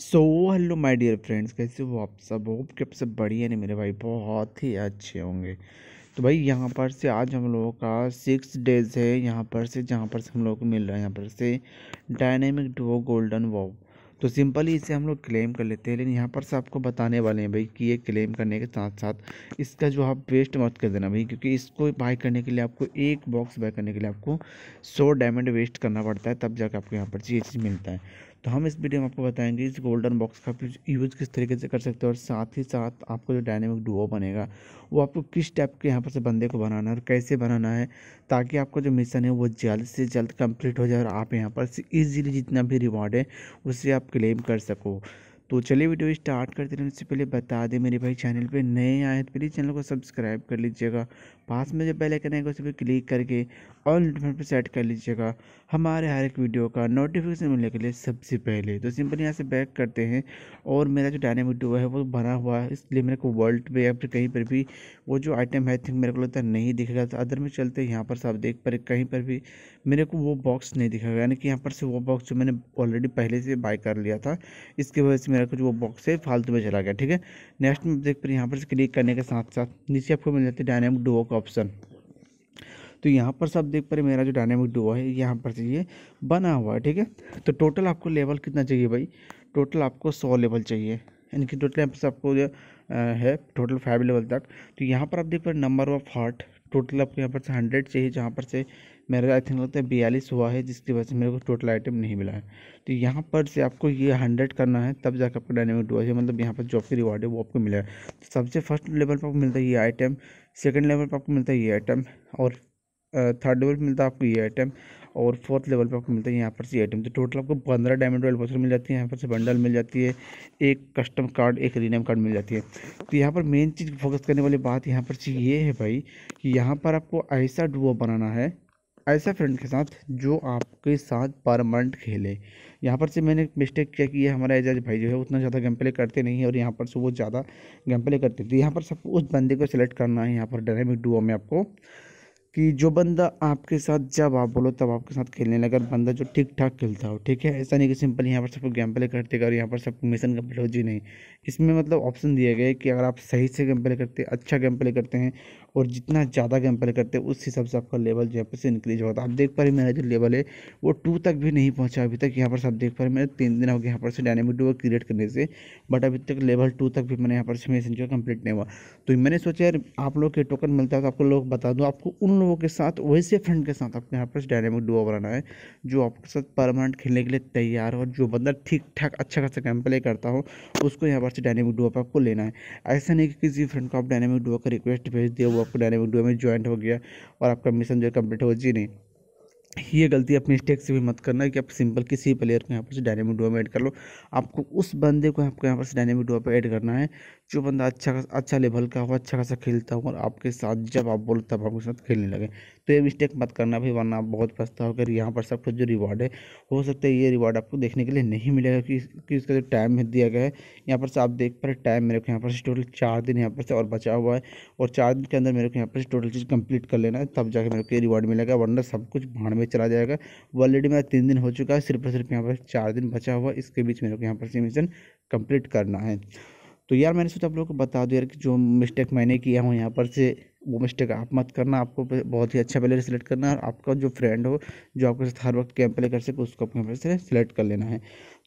so hello my dear friends कैसे हो आप सब होप कि आप सब बढ़िया नहीं मेरे भाई बहुत ही अच्छे होंगे तो भाई यहाँ पर से आज हम लोगों का सिक्स डेज है यहाँ पर से जहाँ पर से हम लोगों को मिल रहा है यहाँ पर से डायनेमिक डो गोल्डन वॉव तो सिंपली इसे हम लोग क्लेम कर लेते हैं लेकिन यहाँ पर से आपको बताने वाले हैं भाई कि ये क्लेम करने के साथ साथ इसका जो आप वेस्ट मत कर देना भाई क्योंकि इसको बाय करने के लिए आपको एक बॉक्स बाय करने के लिए आपको सौ डायमंड वेस्ट करना पड़ता है तब जाकर आपको यहाँ पर से ये चीज़ मिलता है तो हम इस वीडियो में आपको बताएंगे इस गोल्डन बॉक्स का यूज़ किस तरीके से कर सकते हो और साथ ही साथ आपको जो डायनेमिक डुओ बनेगा वो आपको किस टाइप के यहाँ पर से बंदे को बनाना है और कैसे बनाना है ताकि आपका जो मिशन है वो जल्द से जल्द कम्प्लीट हो जाए और आप यहाँ पर ईजिली जितना भी रिवॉर्ड है उसे आप क्लेम कर सको तो चलिए वीडियो स्टार्ट करते हैं उससे पहले बता दें मेरे भाई चैनल पे नए आए तो प्लीज़ चैनल को सब्सक्राइब कर लीजिएगा पास में जो बेल आइकन आएगा उस पर क्लिक करके ऑल नोटिफिकेशन पर सेट कर लीजिएगा हमारे हर एक वीडियो का नोटिफिकेशन मिलने के लिए सबसे पहले तो सिंपल यहाँ से बैक करते हैं और मेरा जो डायनामिक डो है वो बना हुआ है इसलिए मेरे को वर्ल्ड पे या फिर कहीं पर भी वो जो आइटम है थिंक मेरे को लगता नहीं दिखेगा तो अदर में चलते यहाँ पर आप देख पर कहीं पर भी मेरे को वो बॉक्स नहीं दिखेगा यानी कि यहाँ पर से वो बॉक्स जो मैंने ऑलरेडी पहले से बाय कर लिया था इसकी वजह से मेरा कुछ वो बॉक्स है फालतू में चला गया ठीक है नेक्स्ट में देख पर यहाँ पर क्लिक करने के साथ साथ नीचे आपको मिल जाती है डायनेमिक डो का ऑप्शन तो यहाँ पर सब देख पा रहे मेरा जो डायनेमिक डो है यहाँ पर से ये बना हुआ है ठीक है तो टोटल आपको लेवल कितना चाहिए भाई टोटल आपको सौ लेवल चाहिए यानी कि टोटल यहाँ पर आपको जो है टोटल फाइव लेवल तक तो यहाँ पर आप देख पा रहे नंबर ऑफ हार्ट टोटल आपको यहाँ पर से हंड्रेड चाहिए जहाँ पर से मेरा आई थिंक लगता है बयालीस हुआ है जिसकी वजह से मेरे को टोटल आइटम नहीं मिला है तो यहाँ पर से आपको ये हंड्रेड करना है तब जाकर आपको डायनेमिक डुआ है मतलब यहाँ पर जो आपकी रिवार्ड है वो आपको मिला है तो सबसे फर्स्ट लेवल पर आपको मिलता है ये आइटम सेकेंड लेवल पर आपको मिलता है ये आइटम और थर्ड लेवल पर मिलता है आपको ये आइटम और फोर्थ लेवल पर आपको मिलता है यहाँ पर से आइटम तो टोटल आपको पंद्रह डायमंड रॉयल पोस्टर मिल जाती है यहाँ पर से बंडल मिल जाती है एक कस्टम कार्ड एक रीनेम कार्ड मिल जाती है तो यहाँ पर मेन चीज़ फोकस करने वाली बात यहाँ पर चीज़ ये है भाई कि यहाँ पर आपको ऐसा डुओ बनाना है ऐसा फ्रेंड के साथ जो आपके साथ परमानेंट खेले यहाँ पर से मैंने मिस्टेक किया कि ये हमारा एजाज भाई जो है उतना ज़्यादा गेम प्ले करते नहीं है और यहाँ पर से वो ज़्यादा गेम प्ले करते थे तो यहाँ पर सबको उस बंदे को सिलेक्ट करना है यहाँ पर डायनेमिक डुओ में आपको कि जो बंदा आपके साथ जब आप बोलो तब आपके साथ खेलने लगे और बंदा जो ठीक ठाक खेलता हो ठीक है ऐसा नहीं कि सिंपल यहाँ पर सबको गेम प्ले करते और यहाँ पर सबको मिशन कम्प्लीट हो जी नहीं इसमें मतलब ऑप्शन दिया गया है कि अगर आप सही से गेम प्ले करते अच्छा गेम प्ले करते हैं अच्छा और जितना ज़्यादा गेम प्ले करते हैं उस हिसाब से आपका लेवल जो है पैसे इंक्रीज होता है आप देख पा रहे मेरा जो लेवल है वो टू तक भी नहीं पहुँचा अभी तक यहाँ पर आप देख पा रहे मेरे तीन दिन हो गया यहाँ पर से डायनेमिक डुओ क्रिएट करने से बट अभी तक लेवल टू तक भी मैंने यहाँ पर से जो कंप्लीट नहीं हुआ तो मैंने सोचा यार आप लोग के टोकन मिलता है तो आपको लोग बता दूँ आपको उन लोगों के साथ वैसे फ्रेंड के साथ आपको यहाँ पर डायनेमिक डुओ बनाना है जो आपके साथ परमानेंट खेलने के लिए तैयार हो जो बंदा ठीक ठाक अच्छा खासा गेम प्ले करता हो उसको यहाँ पर से डायनेमिक डुओ पर आपको लेना है ऐसा नहीं कि किसी फ्रेंड को आप डायनेमिक डुओ का रिक्वेस्ट भेज दिया वो आपको डायनेमिक डुओ में ज्वाइंट हो गया और आपका मिशन जो है कम्प्लीट हो जी नहीं ये गलती अपनी स्टेक से भी मत करना कि आप सिंपल किसी प्लेयर को यहाँ पर से डायनेमिक डुओ में ऐड कर लो आपको उस बंदे को आपको यहाँ पर से डायनेमिक डुओ पर ऐड करना है जो बंदा अच्छा अच्छा लेवल का हो अच्छा खासा खेलता हो और आपके साथ जब आप बोलो तब आपके साथ खेलने लगे तो ये मिस्टेक मत करना भी वरना आप बहुत फंसता होकर यहाँ पर सब कुछ जो रिवॉर्ड है हो सकता है ये रिवॉर्ड आपको देखने के लिए नहीं मिलेगा क्योंकि इसका जो टाइम है दिया गया है यहाँ पर से आप देख पा रहे टाइम मेरे को यहाँ पर से टोटल चार दिन यहाँ पर से और बचा हुआ है और चार दिन के अंदर मेरे को यहाँ पर से टोटल चीज़ कंप्लीट कर लेना है तब जाके मेरे को ये रिवॉर्ड मिलेगा वरना सब कुछ भाड़ में चला जाएगा ऑलरेडी मेरा तीन दिन हो चुका है सिर्फ और सिर्फ यहाँ पर चार दिन बचा हुआ इसके बीच मेरे को यहाँ पर से मिशन कंप्लीट करना है तो यार मैंने सोचा आप लोगों को बता दो यार कि जो मिस्टेक मैंने किया हूँ यहाँ पर से वो मिस्टेक आप मत करना आपको बहुत ही अच्छा प्लेयर सेलेक्ट करना है और आपका जो फ्रेंड हो जो आपके साथ हर वक्त कैंप प्ले कर सके उसको अपने फ्रेंड से सेलेक्ट कर लेना है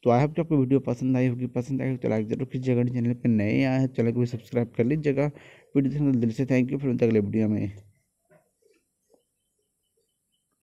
तो आई होप कि आपको वीडियो पसंद आई होगी पसंद आई तो लाइक जरूर कीजिएगा चैनल पर नए आए हैं तो चैनल को भी सब्सक्राइब कर लीजिएगा वीडियो दिल से थैंक यू फिर अगले वीडियो में